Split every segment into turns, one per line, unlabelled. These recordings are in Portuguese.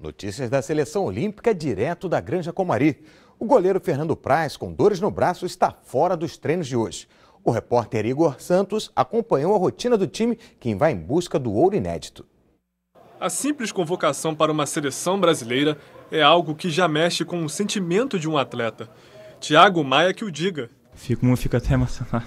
Notícias da seleção olímpica direto da Granja Comari. O goleiro Fernando Praz, com dores no braço, está fora dos treinos de hoje. O repórter Igor Santos acompanhou a rotina do time, quem vai em busca do ouro inédito.
A simples convocação para uma seleção brasileira é algo que já mexe com o sentimento de um atleta. Tiago Maia que o diga.
Fico, fico até emocionado.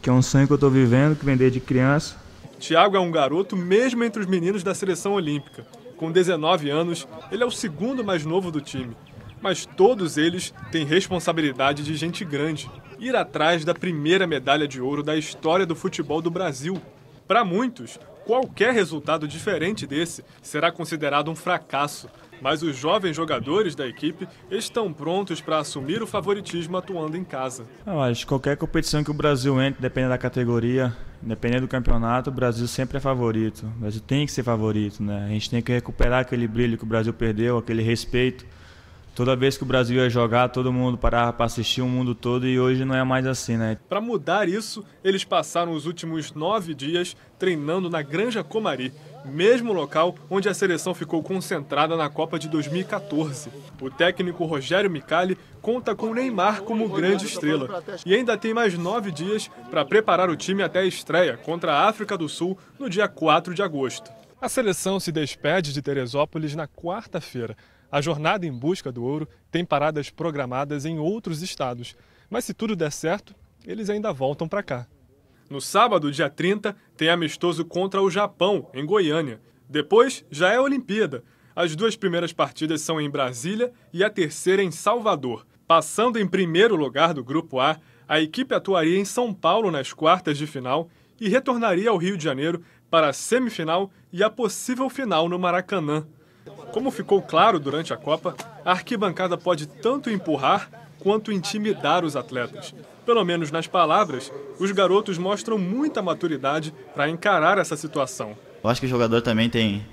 Que é um sonho que eu estou vivendo, que vem desde criança.
Thiago é um garoto mesmo entre os meninos da seleção olímpica. Com 19 anos, ele é o segundo mais novo do time. Mas todos eles têm responsabilidade de gente grande. Ir atrás da primeira medalha de ouro da história do futebol do Brasil. Para muitos, qualquer resultado diferente desse será considerado um fracasso, mas os jovens jogadores da equipe estão prontos para assumir o favoritismo atuando em casa.
Não, mas qualquer competição que o Brasil entre, dependendo da categoria, dependendo do campeonato, o Brasil sempre é favorito. O Brasil tem que ser favorito, né? A gente tem que recuperar aquele brilho que o Brasil perdeu, aquele respeito Toda vez que o Brasil ia jogar, todo mundo parava para assistir o mundo todo e hoje não é mais assim, né?
Para mudar isso, eles passaram os últimos nove dias treinando na Granja Comari, mesmo local onde a seleção ficou concentrada na Copa de 2014. O técnico Rogério Micali conta com Neymar como grande estrela e ainda tem mais nove dias para preparar o time até a estreia contra a África do Sul no dia 4 de agosto. A seleção se despede de Teresópolis na quarta-feira. A jornada em busca do ouro tem paradas programadas em outros estados, mas se tudo der certo, eles ainda voltam para cá. No sábado, dia 30, tem amistoso contra o Japão, em Goiânia. Depois, já é a Olimpíada. As duas primeiras partidas são em Brasília e a terceira em Salvador. Passando em primeiro lugar do Grupo A, a equipe atuaria em São Paulo nas quartas de final e retornaria ao Rio de Janeiro para a semifinal e a possível final no Maracanã. Como ficou claro durante a Copa, a arquibancada pode tanto empurrar quanto intimidar os atletas. Pelo menos nas palavras, os garotos mostram muita maturidade para encarar essa situação. Eu
acho que o jogador também tem,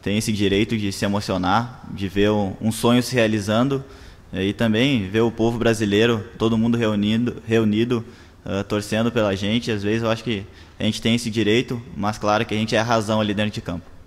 tem esse direito de se emocionar, de ver um, sonho se realizando eh, e também ver o povo brasileiro, todo mundo reunido, reunido uh, torcendo pela gente. Às vezes eu acho que a gente tem esse direito, mas claro que a gente é a razão ali dentro de campo.